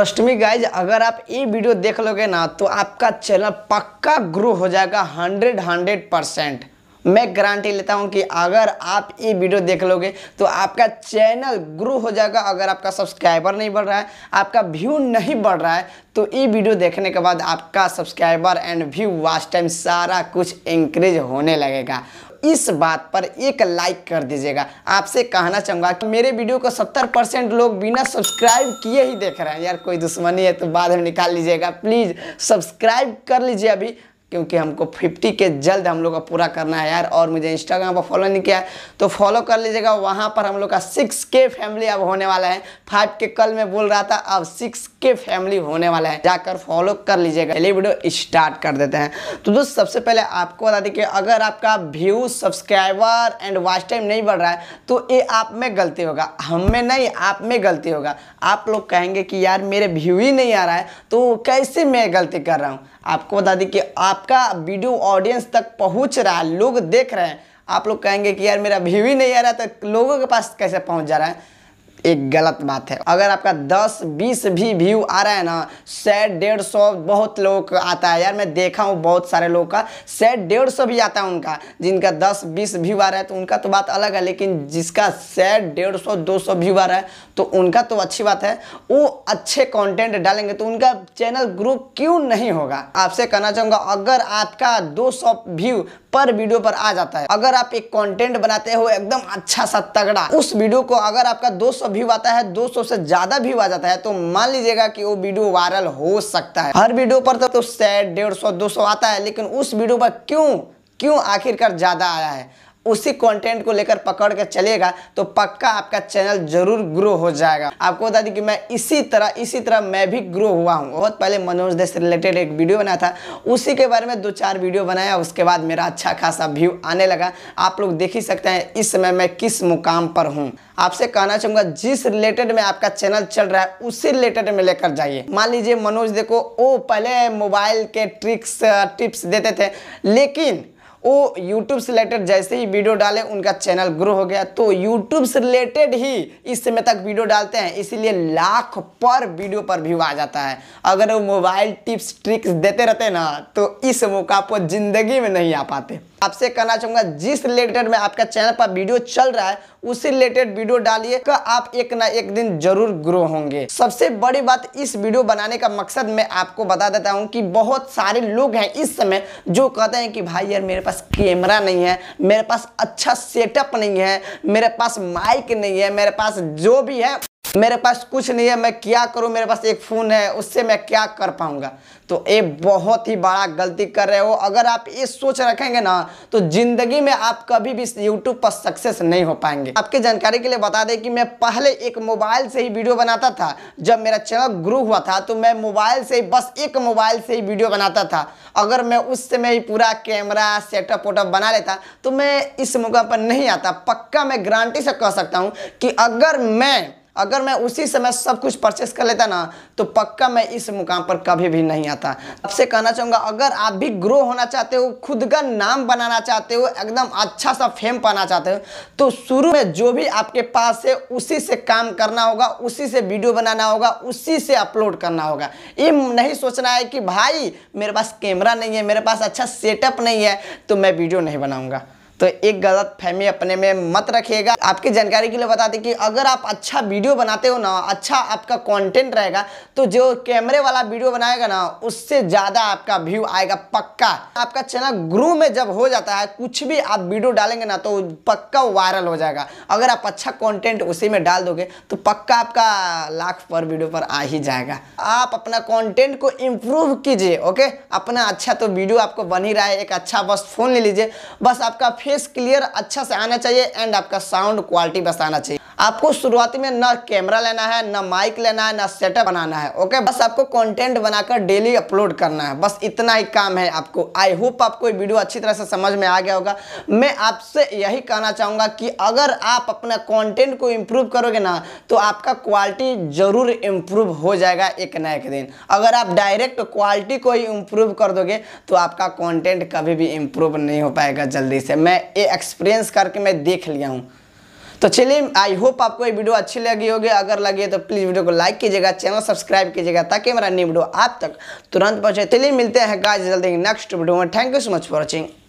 trust me guys अगर आप ये वीडियो देख लोगे ना तो आपका चैनल पक्का ग्रो हो जाएगा हंड्रेड हंड्रेड परसेंट मैं गारंटी लेता हूं कि अगर आप ये वीडियो देख लोगे तो आपका चैनल ग्रो हो जाएगा अगर आपका सब्सक्राइबर नहीं बढ़ रहा है आपका व्यू नहीं बढ़ रहा है तो ये वीडियो देखने के बाद आपका subscriber and view watch time सारा कुछ इंक्रीज होने लगेगा इस बात पर एक लाइक कर दीजिएगा आपसे कहना चाहूँगा कि मेरे वीडियो को सत्तर परसेंट लोग बिना सब्सक्राइब किए ही देख रहे हैं यार कोई दुश्मनी है तो बाद में निकाल लीजिएगा प्लीज़ सब्सक्राइब कर लीजिए अभी क्योंकि हमको 50 के जल्द हम लोग का पूरा करना है यार और मुझे इंस्टाग्राम पर फॉलो नहीं किया है तो फॉलो कर लीजिएगा वहाँ पर हम लोग का सिक्स के फैमिली अब होने वाला है फाइव के कल मैं बोल रहा था अब सिक्स के फैमिली होने वाला है जाकर फॉलो कर लीजिएगा पहले वीडियो स्टार्ट कर देते हैं तो दोस्त सबसे पहले आपको बता दें कि अगर आपका view subscriber and watch time नहीं बढ़ रहा है तो ये आप में गलती होगा हम में नहीं आप में गलती होगा आप लोग कहेंगे कि यार मेरे व्यू ही नहीं आ रहा है तो कैसे मैं गलती कर रहा हूँ आपको बता दें कि आप आपका वीडियो ऑडियंस तक पहुंच रहा है लोग देख रहे हैं आप लोग कहेंगे कि यार मेरा व्यू ही नहीं आ रहा तो लोगों के पास कैसे पहुंच जा रहा है एक गलत बात है अगर आपका 10 20 भी व्यू आ रहा है ना सेट डेढ़ सौ बहुत लोग आता है यार मैं देखा हूँ बहुत सारे लोग का सेट डेढ़ सौ भी आता है उनका जिनका 10 20 व्यू आ रहा है तो उनका तो बात अलग है लेकिन जिसका सेट डेढ़ सौ दो सौ व्यू आ रहा है तो उनका तो अच्छी बात है वो अच्छे कॉन्टेंट डालेंगे तो उनका चैनल ग्रो क्यों नहीं होगा आपसे कहना चाहूँगा अगर आपका दो व्यू पर वीडियो पर आ जाता है अगर आप एक कॉन्टेंट बनाते हो एकदम अच्छा सा तगड़ा उस वीडियो को अगर आपका दो व्यू आता है 200 से ज्यादा व्यू आ जाता है तो मान लीजिएगा कि वो वीडियो वायरल हो सकता है हर वीडियो पर तो, तो सौ डेढ़ सौ दो सौ आता है लेकिन उस वीडियो पर क्यों क्यों आखिरकार ज़्यादा आया है उसी कंटेंट को लेकर पकड़ कर चलेगा तो पक्का आपका चैनल जरूर ग्रो हो जाएगा आपको बता दें कि मैं इसी तरह इसी तरह मैं भी ग्रो हुआ हूँ बहुत पहले मनोज देश से रिलेटेड एक वीडियो बनाया था उसी के बारे में दो चार वीडियो बनाया उसके बाद मेरा अच्छा खासा व्यू आने लगा आप लोग देख ही सकते हैं इस समय मैं किस मुकाम पर हूँ आपसे कहना चाहूँगा जिस रिलेटेड में आपका चैनल चल रहा है उसी रिलेटेड में लेकर जाइए मान लीजिए मनोज देखो ओ पहले मोबाइल के ट्रिक्स टिप्स देते थे लेकिन वो यूट्यूब से रिलेटेड जैसे ही वीडियो डाले उनका चैनल ग्रो हो गया तो यूट्यूब से रिलेटेड ही इस समय तक वीडियो डालते हैं इसीलिए लाख पर वीडियो पर व्यू आ जाता है अगर वो मोबाइल टिप्स ट्रिक्स देते रहते ना तो इस मौका पर ज़िंदगी में नहीं आ पाते आपसे कहना चाहूँगा जिस रिलेटेड में आपका चैनल पर वीडियो चल रहा है उसी रिलेटेड वीडियो डालिए का आप एक ना एक दिन जरूर ग्रो होंगे सबसे बड़ी बात इस वीडियो बनाने का मकसद मैं आपको बता देता हूँ कि बहुत सारे लोग हैं इस समय जो कहते हैं कि भाई यार मेरे पास कैमरा नहीं है मेरे पास अच्छा सेटअप नहीं है मेरे पास माइक नहीं है मेरे पास जो भी है मेरे पास कुछ नहीं है मैं क्या करूं मेरे पास एक फ़ोन है उससे मैं क्या कर पाऊंगा तो ये बहुत ही बड़ा गलती कर रहे हो अगर आप ये सोच रखेंगे ना तो ज़िंदगी में आप कभी भी यूट्यूब पर सक्सेस नहीं हो पाएंगे आपके जानकारी के लिए बता दें कि मैं पहले एक मोबाइल से ही वीडियो बनाता था जब मेरा चैनल ग्रो हुआ था तो मैं मोबाइल से बस एक मोबाइल से ही वीडियो बनाता था अगर मैं उस समय ही पूरा कैमरा सेटअप वोटअप बना लेता तो मैं इस मौका पर नहीं आता पक्का मैं गारंटी से कह सकता हूँ कि अगर मैं अगर मैं उसी समय सब कुछ परचेस कर लेता ना तो पक्का मैं इस मुकाम पर कभी भी नहीं आता आपसे कहना चाहूँगा अगर आप भी ग्रो होना चाहते हो खुद का नाम बनाना चाहते हो एकदम अच्छा सा फेम पाना चाहते हो तो शुरू में जो भी आपके पास है उसी से काम करना होगा उसी से वीडियो बनाना होगा उसी से अपलोड करना होगा ये नहीं सोचना है कि भाई मेरे पास कैमरा नहीं है मेरे पास अच्छा सेटअप नहीं है तो मैं वीडियो नहीं बनाऊँगा तो एक गलत फहमी अपने में मत रखिएगा आपकी जानकारी के लिए बता दें कि अगर आप अच्छा वीडियो बनाते हो ना अच्छा आपका कंटेंट रहेगा तो जो कैमरे वाला वीडियो बनाएगा ना उससे ज़्यादा आपका व्यू आएगा पक्का आपका चैनल ग्रो में जब हो जाता है कुछ भी आप वीडियो डालेंगे ना तो पक्का वायरल हो जाएगा अगर आप अच्छा कॉन्टेंट उसी में डाल दोगे तो पक्का आपका लाख पर वीडियो पर आ ही जाएगा आप अपना कॉन्टेंट को इम्प्रूव कीजिए ओके अपना अच्छा तो वीडियो आपको बन ही रहा है एक अच्छा बस फ़ोन ले लीजिए बस आपका फिर फेस क्लियर अच्छा से आना चाहिए एंड आपका साउंड क्वालिटी बस आना चाहिए आपको शुरुआती में ना कैमरा लेना है ना माइक लेना है ना सेटअप बनाना है ओके बस आपको कंटेंट बनाकर डेली अपलोड करना है बस इतना ही काम है आपको आई होप आपको ये वीडियो अच्छी तरह से समझ में आ गया होगा मैं आपसे यही कहना चाहूँगा कि अगर आप अपना कॉन्टेंट को इम्प्रूव करोगे ना तो आपका क्वालिटी ज़रूर इम्प्रूव हो जाएगा एक ना एक दिन अगर आप डायरेक्ट क्वालिटी को ही इम्प्रूव कर दोगे तो आपका कॉन्टेंट कभी भी इम्प्रूव नहीं हो पाएगा जल्दी से मैं ये एक्सपीरियंस करके मैं देख लिया हूँ तो चलिए आई होप आपको ये वीडियो अच्छी लगी होगी अगर लगी तो प्लीज़ वीडियो को लाइक कीजिएगा चैनल सब्सक्राइब कीजिएगा ताकि मेरा न्यू वीडियो आप तक तुरंत पहुँचे चलिए मिलते हैं गाइस जल्दी नेक्स्ट वीडियो में thank you so much for watching